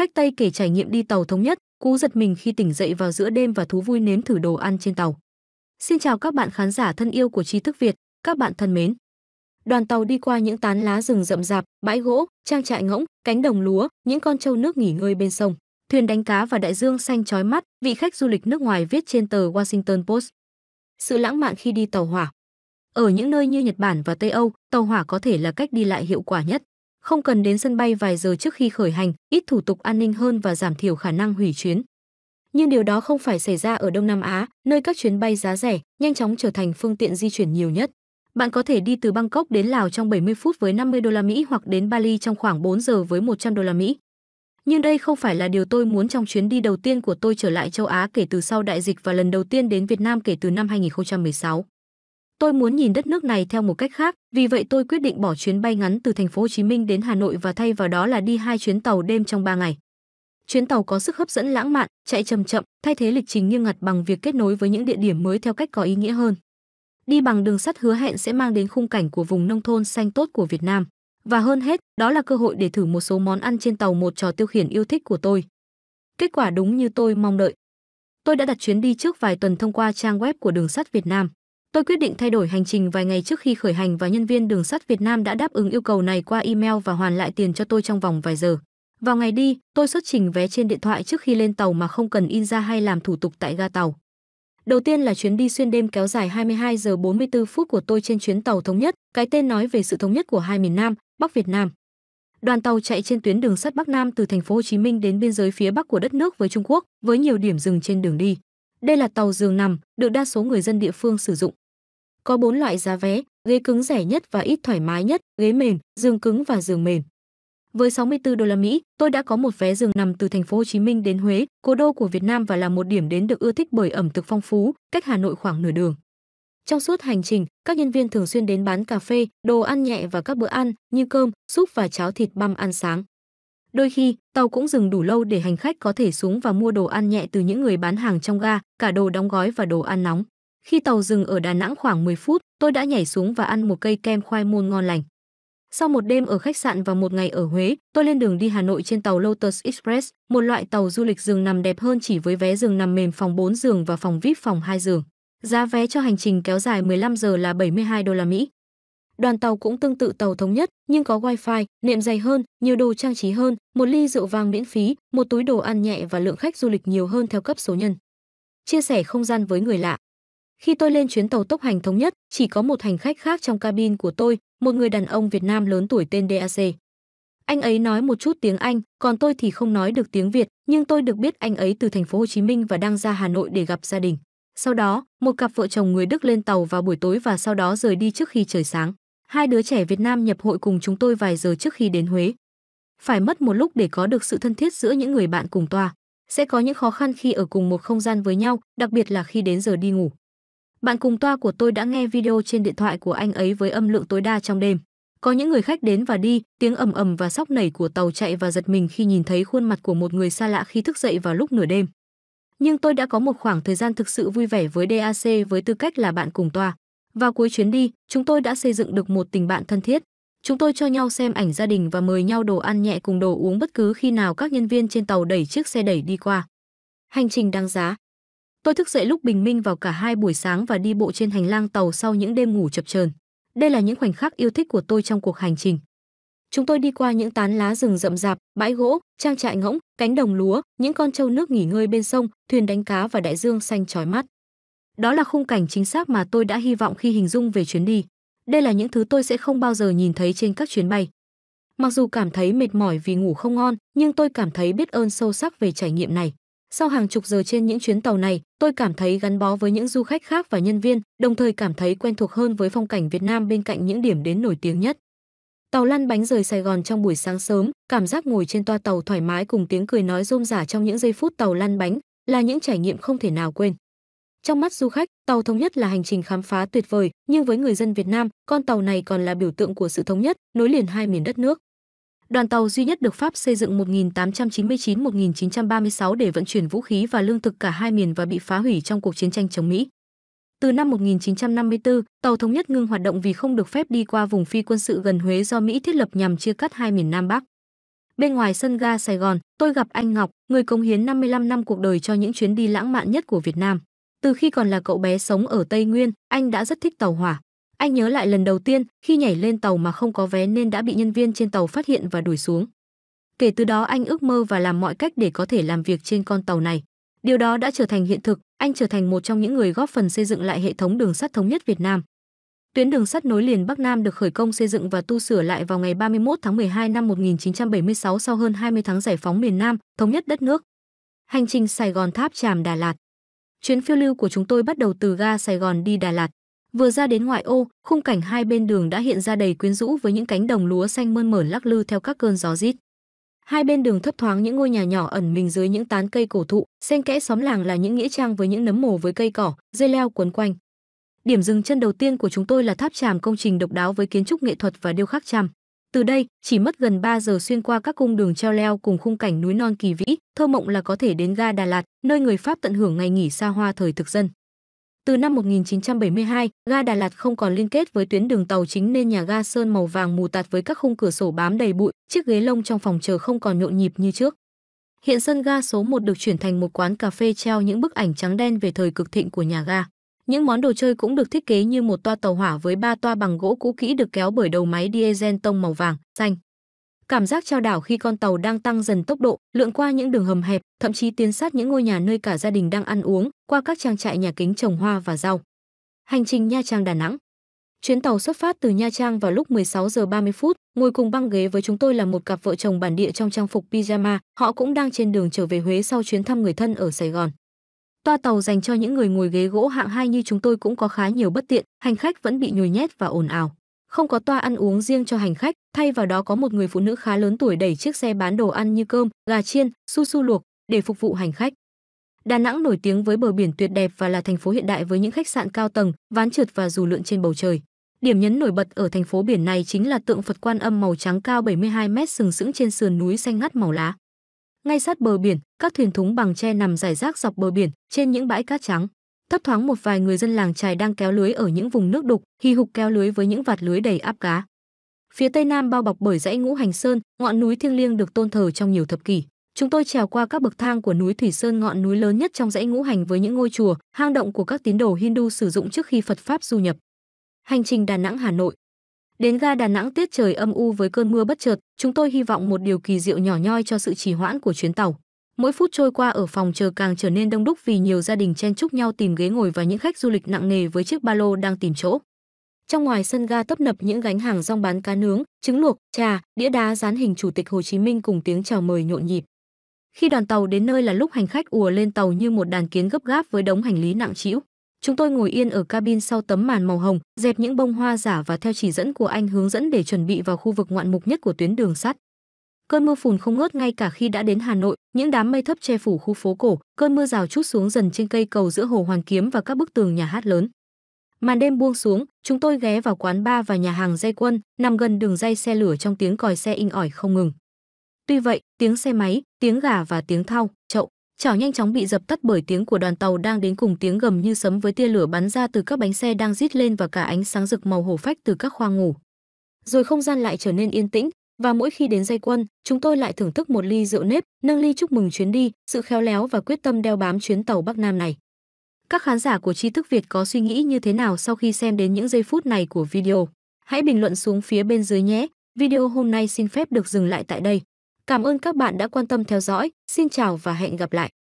Khách Tây kể trải nghiệm đi tàu thống nhất, cú giật mình khi tỉnh dậy vào giữa đêm và thú vui nếm thử đồ ăn trên tàu. Xin chào các bạn khán giả thân yêu của Tri Thức Việt, các bạn thân mến. Đoàn tàu đi qua những tán lá rừng rậm rạp, bãi gỗ, trang trại ngỗng, cánh đồng lúa, những con trâu nước nghỉ ngơi bên sông, thuyền đánh cá và đại dương xanh chói mắt, vị khách du lịch nước ngoài viết trên tờ Washington Post. Sự lãng mạn khi đi tàu hỏa. Ở những nơi như Nhật Bản và Tây Âu, tàu hỏa có thể là cách đi lại hiệu quả nhất không cần đến sân bay vài giờ trước khi khởi hành, ít thủ tục an ninh hơn và giảm thiểu khả năng hủy chuyến. Nhưng điều đó không phải xảy ra ở Đông Nam Á, nơi các chuyến bay giá rẻ nhanh chóng trở thành phương tiện di chuyển nhiều nhất. Bạn có thể đi từ Bangkok đến Lào trong 70 phút với 50 đô la Mỹ hoặc đến Bali trong khoảng 4 giờ với 100 đô la Mỹ. Nhưng đây không phải là điều tôi muốn trong chuyến đi đầu tiên của tôi trở lại châu Á kể từ sau đại dịch và lần đầu tiên đến Việt Nam kể từ năm 2016. Tôi muốn nhìn đất nước này theo một cách khác, vì vậy tôi quyết định bỏ chuyến bay ngắn từ thành phố Hồ Chí Minh đến Hà Nội và thay vào đó là đi hai chuyến tàu đêm trong 3 ngày. Chuyến tàu có sức hấp dẫn lãng mạn, chạy chậm chậm, thay thế lịch trình nghiêm ngặt bằng việc kết nối với những địa điểm mới theo cách có ý nghĩa hơn. Đi bằng đường sắt hứa hẹn sẽ mang đến khung cảnh của vùng nông thôn xanh tốt của Việt Nam. Và hơn hết, đó là cơ hội để thử một số món ăn trên tàu một trò tiêu khiển yêu thích của tôi. Kết quả đúng như tôi mong đợi. Tôi đã đặt chuyến đi trước vài tuần thông qua trang web của đường sắt Việt Nam. Tôi quyết định thay đổi hành trình vài ngày trước khi khởi hành và nhân viên đường sắt Việt Nam đã đáp ứng yêu cầu này qua email và hoàn lại tiền cho tôi trong vòng vài giờ. Vào ngày đi, tôi xuất trình vé trên điện thoại trước khi lên tàu mà không cần in ra hay làm thủ tục tại ga tàu. Đầu tiên là chuyến đi xuyên đêm kéo dài 22 giờ 44 phút của tôi trên chuyến tàu thống nhất, cái tên nói về sự thống nhất của hai miền Nam, Bắc Việt Nam. Đoàn tàu chạy trên tuyến đường sắt Bắc Nam từ thành phố Hồ Chí Minh đến biên giới phía Bắc của đất nước với Trung Quốc, với nhiều điểm dừng trên đường đi. Đây là tàu giường nằm, được đa số người dân địa phương sử dụng. Có 4 loại giá vé, ghế cứng rẻ nhất và ít thoải mái nhất, ghế mềm, giường cứng và giường mềm. Với 64 đô la Mỹ, tôi đã có một vé giường nằm từ thành phố Hồ Chí Minh đến Huế, cố đô của Việt Nam và là một điểm đến được ưa thích bởi ẩm thực phong phú, cách Hà Nội khoảng nửa đường. Trong suốt hành trình, các nhân viên thường xuyên đến bán cà phê, đồ ăn nhẹ và các bữa ăn như cơm, súp và cháo thịt băm ăn sáng. Đôi khi, tàu cũng dừng đủ lâu để hành khách có thể xuống và mua đồ ăn nhẹ từ những người bán hàng trong ga, cả đồ đóng gói và đồ ăn nóng. Khi tàu dừng ở Đà Nẵng khoảng 10 phút, tôi đã nhảy xuống và ăn một cây kem khoai môn ngon lành. Sau một đêm ở khách sạn và một ngày ở Huế, tôi lên đường đi Hà Nội trên tàu Lotus Express, một loại tàu du lịch giường nằm đẹp hơn chỉ với vé giường nằm mềm phòng 4 giường và phòng VIP phòng 2 giường. Giá vé cho hành trình kéo dài 15 giờ là 72 đô la Mỹ. Đoàn tàu cũng tương tự tàu thống nhất, nhưng có wifi, nệm dày hơn, nhiều đồ trang trí hơn, một ly rượu vang miễn phí, một túi đồ ăn nhẹ và lượng khách du lịch nhiều hơn theo cấp số nhân. Chia sẻ không gian với người lạ khi tôi lên chuyến tàu tốc hành thống nhất, chỉ có một hành khách khác trong cabin của tôi, một người đàn ông Việt Nam lớn tuổi tên DAC. Anh ấy nói một chút tiếng Anh, còn tôi thì không nói được tiếng Việt, nhưng tôi được biết anh ấy từ thành phố Hồ Chí Minh và đang ra Hà Nội để gặp gia đình. Sau đó, một cặp vợ chồng người Đức lên tàu vào buổi tối và sau đó rời đi trước khi trời sáng. Hai đứa trẻ Việt Nam nhập hội cùng chúng tôi vài giờ trước khi đến Huế. Phải mất một lúc để có được sự thân thiết giữa những người bạn cùng toa. Sẽ có những khó khăn khi ở cùng một không gian với nhau, đặc biệt là khi đến giờ đi ngủ. Bạn cùng toa của tôi đã nghe video trên điện thoại của anh ấy với âm lượng tối đa trong đêm. Có những người khách đến và đi, tiếng ầm ầm và sóc nảy của tàu chạy và giật mình khi nhìn thấy khuôn mặt của một người xa lạ khi thức dậy vào lúc nửa đêm. Nhưng tôi đã có một khoảng thời gian thực sự vui vẻ với DAC với tư cách là bạn cùng toa. Vào cuối chuyến đi, chúng tôi đã xây dựng được một tình bạn thân thiết. Chúng tôi cho nhau xem ảnh gia đình và mời nhau đồ ăn nhẹ cùng đồ uống bất cứ khi nào các nhân viên trên tàu đẩy chiếc xe đẩy đi qua. Hành trình đáng giá, Tôi thức dậy lúc bình minh vào cả hai buổi sáng và đi bộ trên hành lang tàu sau những đêm ngủ chập chờn. Đây là những khoảnh khắc yêu thích của tôi trong cuộc hành trình. Chúng tôi đi qua những tán lá rừng rậm rạp, bãi gỗ, trang trại ngỗng, cánh đồng lúa, những con trâu nước nghỉ ngơi bên sông, thuyền đánh cá và đại dương xanh chói mắt. Đó là khung cảnh chính xác mà tôi đã hy vọng khi hình dung về chuyến đi. Đây là những thứ tôi sẽ không bao giờ nhìn thấy trên các chuyến bay. Mặc dù cảm thấy mệt mỏi vì ngủ không ngon, nhưng tôi cảm thấy biết ơn sâu sắc về trải nghiệm này. Sau hàng chục giờ trên những chuyến tàu này, tôi cảm thấy gắn bó với những du khách khác và nhân viên, đồng thời cảm thấy quen thuộc hơn với phong cảnh Việt Nam bên cạnh những điểm đến nổi tiếng nhất. Tàu lăn bánh rời Sài Gòn trong buổi sáng sớm, cảm giác ngồi trên toa tàu thoải mái cùng tiếng cười nói rôm rả trong những giây phút tàu lăn bánh là những trải nghiệm không thể nào quên. Trong mắt du khách, tàu thống nhất là hành trình khám phá tuyệt vời, nhưng với người dân Việt Nam, con tàu này còn là biểu tượng của sự thống nhất, nối liền hai miền đất nước đoàn tàu duy nhất được Pháp xây dựng 1899-1936 để vận chuyển vũ khí và lương thực cả hai miền và bị phá hủy trong cuộc chiến tranh chống Mỹ. Từ năm 1954, tàu thống nhất ngưng hoạt động vì không được phép đi qua vùng phi quân sự gần Huế do Mỹ thiết lập nhằm chia cắt hai miền Nam Bắc. Bên ngoài sân ga Sài Gòn, tôi gặp anh Ngọc, người cống hiến 55 năm cuộc đời cho những chuyến đi lãng mạn nhất của Việt Nam. Từ khi còn là cậu bé sống ở Tây Nguyên, anh đã rất thích tàu hỏa. Anh nhớ lại lần đầu tiên khi nhảy lên tàu mà không có vé nên đã bị nhân viên trên tàu phát hiện và đuổi xuống. Kể từ đó anh ước mơ và làm mọi cách để có thể làm việc trên con tàu này. Điều đó đã trở thành hiện thực, anh trở thành một trong những người góp phần xây dựng lại hệ thống đường sắt thống nhất Việt Nam. Tuyến đường sắt nối liền Bắc Nam được khởi công xây dựng và tu sửa lại vào ngày 31 tháng 12 năm 1976 sau hơn 20 tháng giải phóng miền Nam, thống nhất đất nước. Hành trình Sài Gòn Tháp Tràm Đà Lạt Chuyến phiêu lưu của chúng tôi bắt đầu từ ga Sài Gòn đi Đà Lạt. Vừa ra đến ngoại ô, khung cảnh hai bên đường đã hiện ra đầy quyến rũ với những cánh đồng lúa xanh mơn mởn lắc lư theo các cơn gió rít. Hai bên đường thấp thoáng những ngôi nhà nhỏ ẩn mình dưới những tán cây cổ thụ, xen kẽ xóm làng là những nghĩa trang với những nấm mồ với cây cỏ, dây leo quấn quanh. Điểm dừng chân đầu tiên của chúng tôi là tháp tràm công trình độc đáo với kiến trúc nghệ thuật và điêu khắc tràm. Từ đây, chỉ mất gần 3 giờ xuyên qua các cung đường treo leo cùng khung cảnh núi non kỳ vĩ, thơ mộng là có thể đến ga Đà Lạt, nơi người Pháp tận hưởng ngày nghỉ xa hoa thời thực dân. Từ năm 1972, ga Đà Lạt không còn liên kết với tuyến đường tàu chính nên nhà ga sơn màu vàng mù tạt với các khung cửa sổ bám đầy bụi, chiếc ghế lông trong phòng chờ không còn nhộn nhịp như trước. Hiện sân ga số 1 được chuyển thành một quán cà phê treo những bức ảnh trắng đen về thời cực thịnh của nhà ga. Những món đồ chơi cũng được thiết kế như một toa tàu hỏa với ba toa bằng gỗ cũ kỹ được kéo bởi đầu máy diesel tông màu vàng, xanh cảm giác trao đảo khi con tàu đang tăng dần tốc độ lượn qua những đường hầm hẹp thậm chí tiến sát những ngôi nhà nơi cả gia đình đang ăn uống qua các trang trại nhà kính trồng hoa và rau hành trình nha trang đà nẵng Chuyến tàu xuất phát từ Nha Trang vào lúc 16 giờ 30 phút, ngồi cùng băng ghế với chúng tôi là một cặp vợ chồng bản địa trong trang phục pyjama, họ cũng đang trên đường trở về Huế sau chuyến thăm người thân ở Sài Gòn. Toa tàu dành cho những người ngồi ghế gỗ hạng hai như chúng tôi cũng có khá nhiều bất tiện, hành khách vẫn bị nhồi nhét và ồn ào không có toa ăn uống riêng cho hành khách, thay vào đó có một người phụ nữ khá lớn tuổi đẩy chiếc xe bán đồ ăn như cơm, gà chiên, su su luộc để phục vụ hành khách. Đà Nẵng nổi tiếng với bờ biển tuyệt đẹp và là thành phố hiện đại với những khách sạn cao tầng, ván trượt và dù lượn trên bầu trời. Điểm nhấn nổi bật ở thành phố biển này chính là tượng Phật Quan Âm màu trắng cao 72 mét sừng sững trên sườn núi xanh ngắt màu lá. Ngay sát bờ biển, các thuyền thúng bằng tre nằm rải rác dọc bờ biển trên những bãi cát trắng thấp thoáng một vài người dân làng trài đang kéo lưới ở những vùng nước đục, hì hục kéo lưới với những vạt lưới đầy áp cá. Phía tây nam bao bọc bởi dãy Ngũ Hành Sơn, ngọn núi thiêng liêng được tôn thờ trong nhiều thập kỷ. Chúng tôi trèo qua các bậc thang của núi Thủy Sơn, ngọn núi lớn nhất trong dãy Ngũ Hành với những ngôi chùa, hang động của các tín đồ Hindu sử dụng trước khi Phật pháp du nhập. Hành trình Đà Nẵng Hà Nội. Đến ga Đà Nẵng tiết trời âm u với cơn mưa bất chợt, chúng tôi hy vọng một điều kỳ diệu nhỏ nhoi cho sự trì hoãn của chuyến tàu. Mỗi phút trôi qua ở phòng chờ càng trở nên đông đúc vì nhiều gia đình chen chúc nhau tìm ghế ngồi và những khách du lịch nặng nề với chiếc ba lô đang tìm chỗ. Trong ngoài sân ga tấp nập những gánh hàng rong bán cá nướng, trứng luộc, trà, đĩa đá dán hình Chủ tịch Hồ Chí Minh cùng tiếng chào mời nhộn nhịp. Khi đoàn tàu đến nơi là lúc hành khách ùa lên tàu như một đàn kiến gấp gáp với đống hành lý nặng trĩu. Chúng tôi ngồi yên ở cabin sau tấm màn màu hồng, dẹp những bông hoa giả và theo chỉ dẫn của anh hướng dẫn để chuẩn bị vào khu vực ngoạn mục nhất của tuyến đường sắt cơn mưa phùn không ngớt ngay cả khi đã đến Hà Nội, những đám mây thấp che phủ khu phố cổ, cơn mưa rào chút xuống dần trên cây cầu giữa hồ Hoàn Kiếm và các bức tường nhà hát lớn. Màn đêm buông xuống, chúng tôi ghé vào quán bar và nhà hàng dây quân, nằm gần đường dây xe lửa trong tiếng còi xe inh ỏi không ngừng. Tuy vậy, tiếng xe máy, tiếng gà và tiếng thau, chậu, chảo nhanh chóng bị dập tắt bởi tiếng của đoàn tàu đang đến cùng tiếng gầm như sấm với tia lửa bắn ra từ các bánh xe đang rít lên và cả ánh sáng rực màu hổ phách từ các khoang ngủ. Rồi không gian lại trở nên yên tĩnh, và mỗi khi đến dây quân, chúng tôi lại thưởng thức một ly rượu nếp, nâng ly chúc mừng chuyến đi, sự khéo léo và quyết tâm đeo bám chuyến tàu Bắc Nam này. Các khán giả của tri thức Việt có suy nghĩ như thế nào sau khi xem đến những giây phút này của video? Hãy bình luận xuống phía bên dưới nhé. Video hôm nay xin phép được dừng lại tại đây. Cảm ơn các bạn đã quan tâm theo dõi, xin chào và hẹn gặp lại.